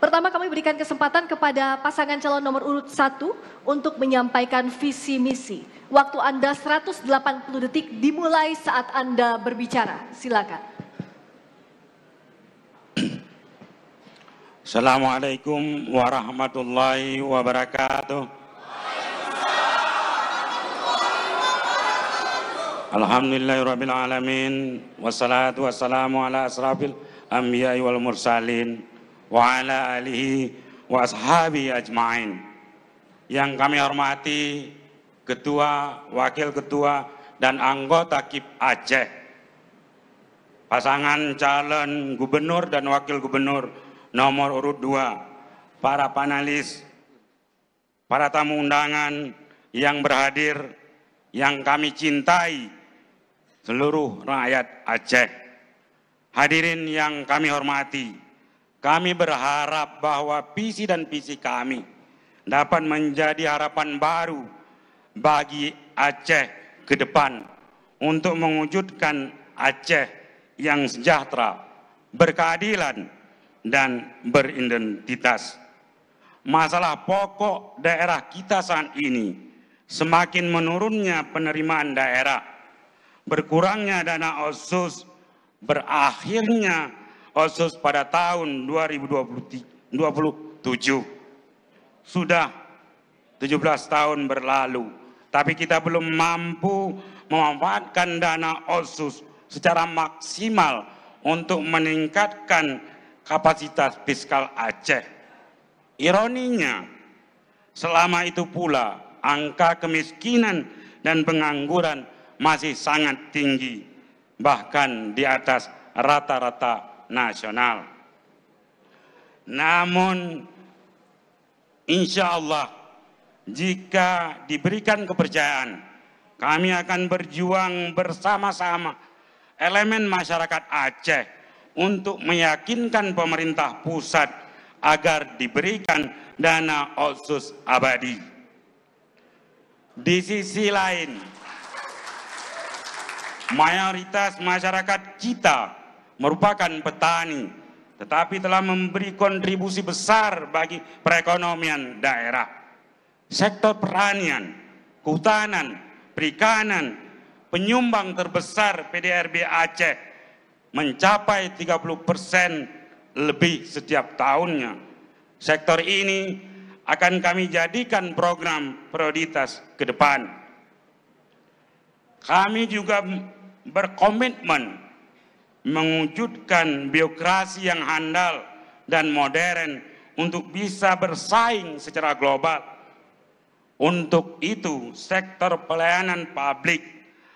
Pertama kami berikan kesempatan kepada pasangan calon nomor urut 1 untuk menyampaikan visi misi. Waktu Anda 180 detik dimulai saat Anda berbicara. Silakan. Assalamualaikum warahmatullahi wabarakatuh. alamin Wassalatu wassalamu ala asrafil anbiya'i wal mursalin wa ala alihi wa ashabi ajmain. Yang kami hormati Ketua, Wakil Ketua, dan anggota KIP Aceh. Pasangan calon gubernur dan wakil gubernur nomor urut 2. Para panelis, para tamu undangan yang berhadir, yang kami cintai, seluruh rakyat Aceh. Hadirin yang kami hormati, kami berharap bahwa visi dan visi kami dapat menjadi harapan baru bagi Aceh ke depan untuk mewujudkan Aceh yang sejahtera, berkeadilan, dan beridentitas. Masalah pokok daerah kita saat ini semakin menurunnya penerimaan daerah, berkurangnya dana osus, berakhirnya OSUS pada tahun 2027. Sudah 17 tahun berlalu, tapi kita belum mampu memanfaatkan dana OSUS secara maksimal untuk meningkatkan kapasitas fiskal Aceh. Ironinya, selama itu pula angka kemiskinan dan pengangguran masih sangat tinggi, bahkan di atas rata-rata nasional. Namun, insya Allah, jika diberikan kepercayaan, kami akan berjuang bersama-sama elemen masyarakat Aceh untuk meyakinkan pemerintah pusat agar diberikan dana otsus abadi. Di sisi lain, mayoritas masyarakat kita merupakan petani, tetapi telah memberi kontribusi besar bagi perekonomian daerah. Sektor peranian, kehutanan, perikanan, penyumbang terbesar PDRB Aceh mencapai 30 lebih setiap tahunnya. Sektor ini akan kami jadikan program prioritas ke depan. Kami juga berkomitmen mewujudkan birokrasi yang handal dan modern untuk bisa bersaing secara global. Untuk itu, sektor pelayanan publik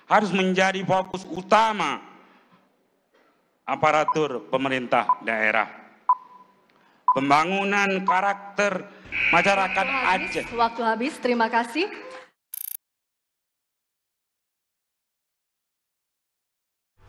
harus menjadi fokus utama aparatur pemerintah daerah. Pembangunan karakter masyarakat Aceh. Waktu habis, terima kasih.